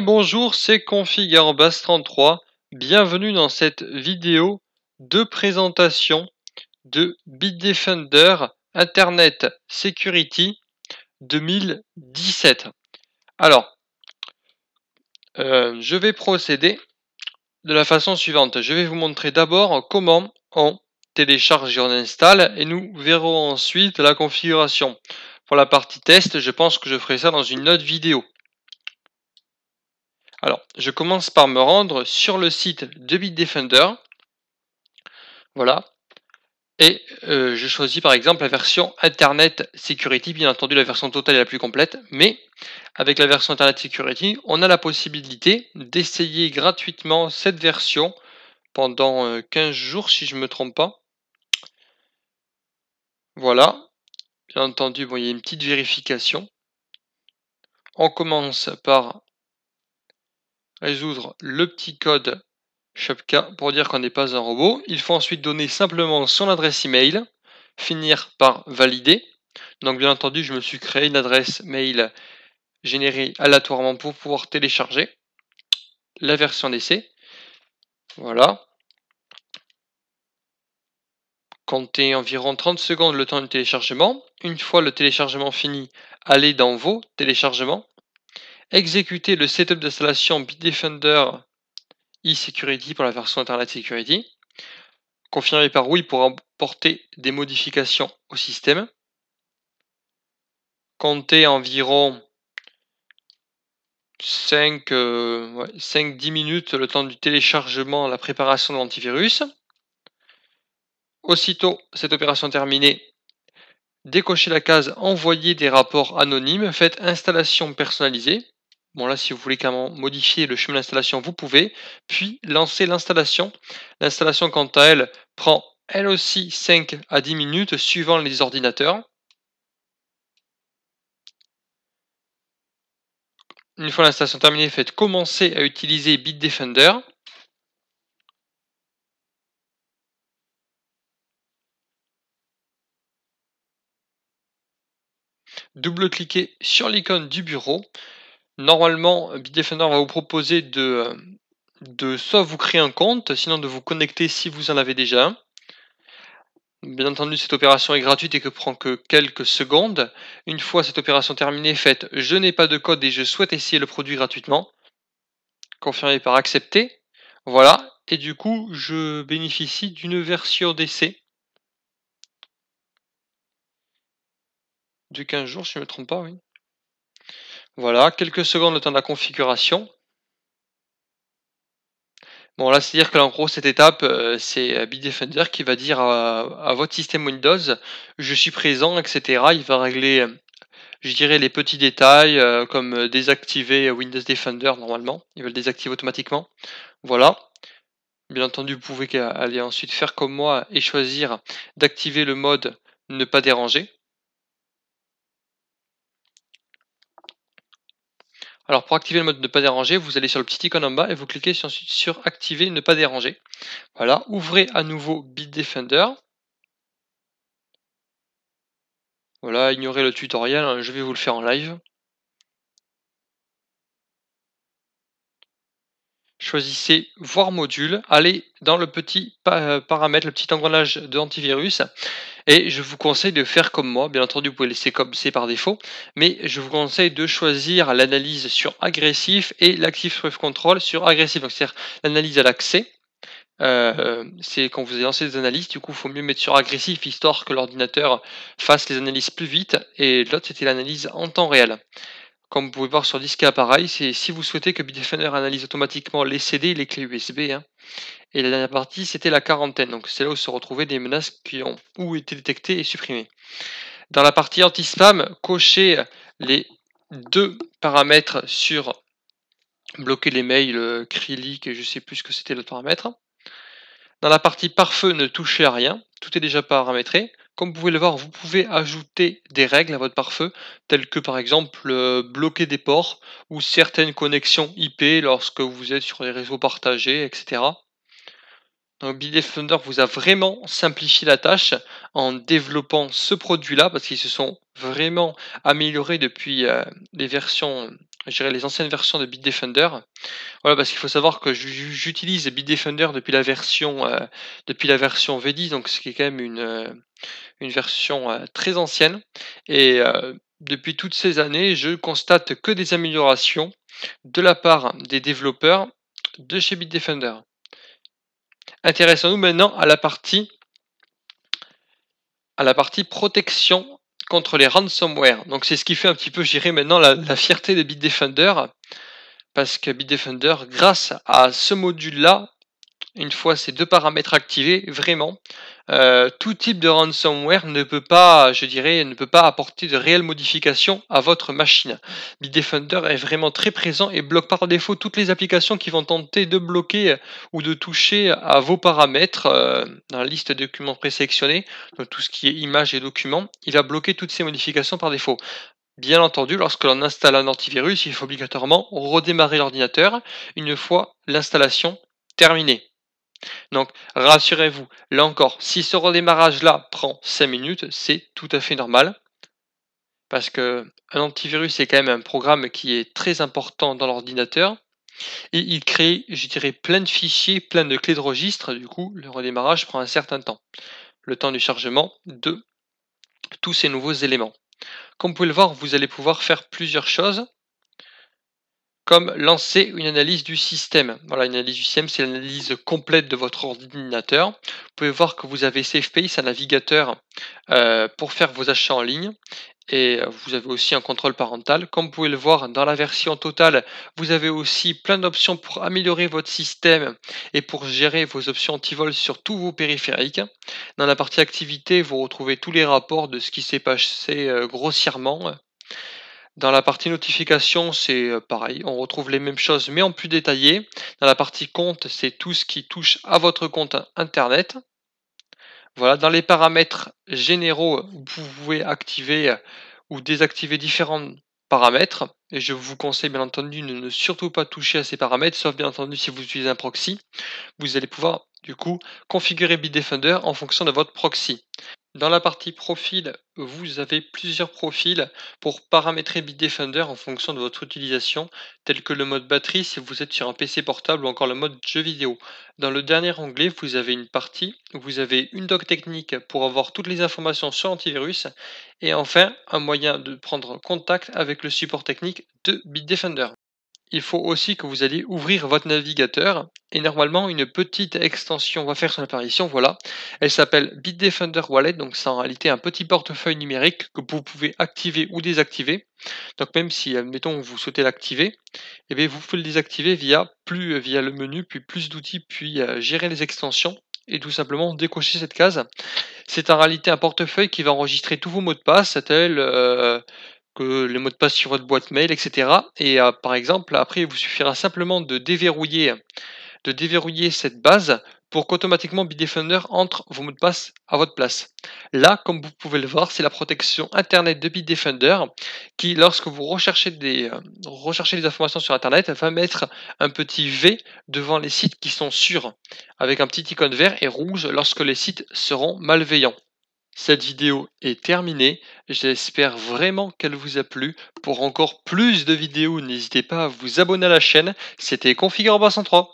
bonjour, c'est Config en 33. Bienvenue dans cette vidéo de présentation de Bitdefender Internet Security 2017. Alors, euh, je vais procéder de la façon suivante. Je vais vous montrer d'abord comment on télécharge et on installe et nous verrons ensuite la configuration. Pour la partie test, je pense que je ferai ça dans une autre vidéo. Alors, je commence par me rendre sur le site de Bitdefender. Voilà. Et euh, je choisis par exemple la version Internet Security, bien entendu la version totale est la plus complète, mais avec la version Internet Security, on a la possibilité d'essayer gratuitement cette version pendant 15 euh, jours si je ne me trompe pas. Voilà. Bien entendu, bon, il y a une petite vérification. On commence par résoudre le petit code SHOPK pour dire qu'on n'est pas un robot. Il faut ensuite donner simplement son adresse email, finir par valider. Donc bien entendu, je me suis créé une adresse mail générée aléatoirement pour pouvoir télécharger la version d'essai. Voilà. Comptez environ 30 secondes le temps du téléchargement. Une fois le téléchargement fini, allez dans vos téléchargements exécuter le setup d'installation Bitdefender e-security pour la version Internet Security, Confirmer par oui pour apporter des modifications au système, Comptez environ 5-10 euh, minutes le temps du téléchargement, la préparation de l'antivirus. Aussitôt cette opération terminée, décochez la case Envoyer des rapports anonymes, faites installation personnalisée, Bon là, si vous voulez même modifier le chemin d'installation, vous pouvez. Puis lancer l'installation. L'installation, quant à elle, prend elle aussi 5 à 10 minutes suivant les ordinateurs. Une fois l'installation terminée, faites commencer à utiliser Bitdefender. Double-cliquez sur l'icône du bureau Normalement, euh, Bitdefender va vous proposer de, euh, de soit vous créer un compte, sinon de vous connecter si vous en avez déjà un. Bien entendu, cette opération est gratuite et que prend que quelques secondes. Une fois cette opération terminée, faite, je n'ai pas de code et je souhaite essayer le produit gratuitement. Confirmez par accepter. Voilà. Et du coup, je bénéficie d'une version d'essai de 15 jours, si je ne me trompe pas, oui. Voilà, quelques secondes le temps de la configuration. Bon là, c'est-à-dire que en gros, cette étape, euh, c'est euh, Bitdefender qui va dire à, à, votre système Windows, je suis présent, etc. Il va régler, euh, je dirais, les petits détails, comme désactiver Windows Defender normalement. Il va le désactiver automatiquement. Voilà. Bien entendu, vous pouvez aller ensuite faire comme moi et choisir d'activer le mode ne pas déranger. Alors pour activer le mode ne pas déranger, vous allez sur le petit icône en bas et vous cliquez sur, sur activer ne pas déranger. Voilà, ouvrez à nouveau Bitdefender. Voilà, ignorez le tutoriel, hein, je vais vous le faire en live. choisissez voir module, allez dans le petit euh, paramètre, le petit engrenage d'antivirus, et je vous conseille de faire comme moi, bien entendu vous pouvez laisser comme c'est par défaut, mais je vous conseille de choisir l'analyse sur agressif et l'active proof control sur agressif, c'est-à-dire l'analyse à l'accès, euh, c'est quand vous lancé des analyses, du coup, il faut mieux mettre sur agressif, histoire que l'ordinateur fasse les analyses plus vite. Et l'autre, c'était l'analyse en temps réel. Comme vous pouvez voir sur Disque Appareil, c'est si vous souhaitez que Bitdefender analyse automatiquement les CD et les clés USB. Hein. Et la dernière partie, c'était la quarantaine. Donc c'est là où se retrouvaient des menaces qui ont ou été détectées et supprimées. Dans la partie anti-spam, cochez les deux paramètres sur bloquer les mails, crilique euh, et je ne sais plus ce que c'était le paramètre. Dans la partie pare-feu, ne touchez à rien, tout est déjà paramétré. Comme vous pouvez le voir, vous pouvez ajouter des règles à votre pare-feu, telles que par exemple euh, bloquer des ports ou certaines connexions IP lorsque vous êtes sur les réseaux partagés, etc. Donc Bitdefender vous a vraiment simplifié la tâche en développant ce produit-là parce qu'ils se sont vraiment améliorés depuis euh, les versions euh, les anciennes versions de Bitdefender. Voilà, parce qu'il faut savoir que j'utilise Bitdefender depuis la version euh, depuis la version V10, donc ce qui est quand même une, euh, une version euh, très ancienne. Et euh, depuis toutes ces années, je constate que des améliorations de la part des développeurs de chez Bitdefender. Intéressons-nous maintenant à la partie à la partie protection contre les ransomware. Donc c'est ce qui fait un petit peu, j'irai maintenant, la, la, fierté de Bitdefender, parce que Bitdefender, grâce à ce module-là, une fois ces deux paramètres activés, vraiment, euh, tout type de ransomware ne peut pas, je dirais, ne peut pas apporter de réelles modifications à votre machine. Bitdefender est vraiment très présent et bloque par défaut toutes les applications qui vont tenter de bloquer ou de toucher à vos paramètres euh, dans la liste de documents présélectionnés, donc tout ce qui est images et documents. Il va bloquer toutes ces modifications par défaut. Bien entendu, lorsque l'on installe un antivirus, il faut obligatoirement redémarrer l'ordinateur une fois l'installation terminée. Donc, rassurez-vous, là encore, si ce redémarrage-là prend 5 minutes, c'est tout à fait normal. Parce qu'un un antivirus est quand même un programme qui est très important dans l'ordinateur. Et il crée, je dirais, plein de fichiers, plein de clés de registre. Du coup, le redémarrage prend un certain temps. Le temps du chargement de tous ces nouveaux éléments. Comme vous pouvez le voir, vous allez pouvoir faire plusieurs choses comme lancer une analyse du système. Voilà, une analyse du système, c'est l'analyse complète de votre ordinateur. Vous pouvez voir que vous avez SafePay, c'est un navigateur euh, pour faire vos achats en ligne. Et vous avez aussi un contrôle parental. Comme vous pouvez le voir dans la version totale, vous avez aussi plein d'options pour améliorer votre système et pour gérer vos options anti-vol sur tous vos périphériques. Dans la partie activité, vous retrouvez tous les rapports de ce qui s'est passé euh, grossièrement dans la partie notification, c'est euh, pareil, on retrouve les mêmes choses mais en plus détaillé. Dans la partie compte, c'est tout ce qui touche à votre compte Internet. Voilà, dans les paramètres généraux, vous pouvez activer euh, ou désactiver différents paramètres. Et je vous conseille bien entendu de ne surtout pas toucher à ces paramètres, sauf bien entendu si vous utilisez un proxy. Vous allez pouvoir du coup configurer Bitdefender en fonction de votre proxy. Dans la partie profil, vous avez plusieurs profils pour paramétrer Bitdefender en fonction de votre utilisation, tel que le mode batterie si vous êtes sur un PC portable ou encore le mode jeu vidéo. Dans le dernier onglet, vous avez une partie, vous avez une doc technique pour avoir toutes les informations sur l'antivirus et enfin un moyen de prendre contact avec le support technique de Bitdefender il faut aussi que vous alliez ouvrir votre navigateur et normalement une petite extension va faire son apparition, voilà. Elle s'appelle Bitdefender Wallet, donc c'est en réalité un petit portefeuille numérique que vous pouvez activer ou désactiver. Donc même si, admettons, vous souhaitez l'activer, eh vous pouvez le désactiver via, plus, via le menu, puis plus d'outils, puis euh, gérer les extensions et tout simplement décocher cette case. C'est en réalité un portefeuille qui va enregistrer tous vos mots de passe, euh, que les mots de passe sur votre boîte mail, etc. Et euh, par exemple, après, il vous suffira simplement de déverrouiller, de déverrouiller cette base pour qu'automatiquement Bitdefender entre vos mots de passe à votre place. Là, comme vous pouvez le voir, c'est la protection Internet de Bitdefender qui, lorsque vous recherchez des, euh, recherchez des informations sur Internet, va mettre un petit V devant les sites qui sont sûrs, avec un petit icône vert et rouge lorsque les sites seront malveillants. Cette vidéo est terminée, j'espère vraiment qu'elle vous a plu. Pour encore plus de vidéos, n'hésitez pas à vous abonner à la chaîne, c'était Configure 3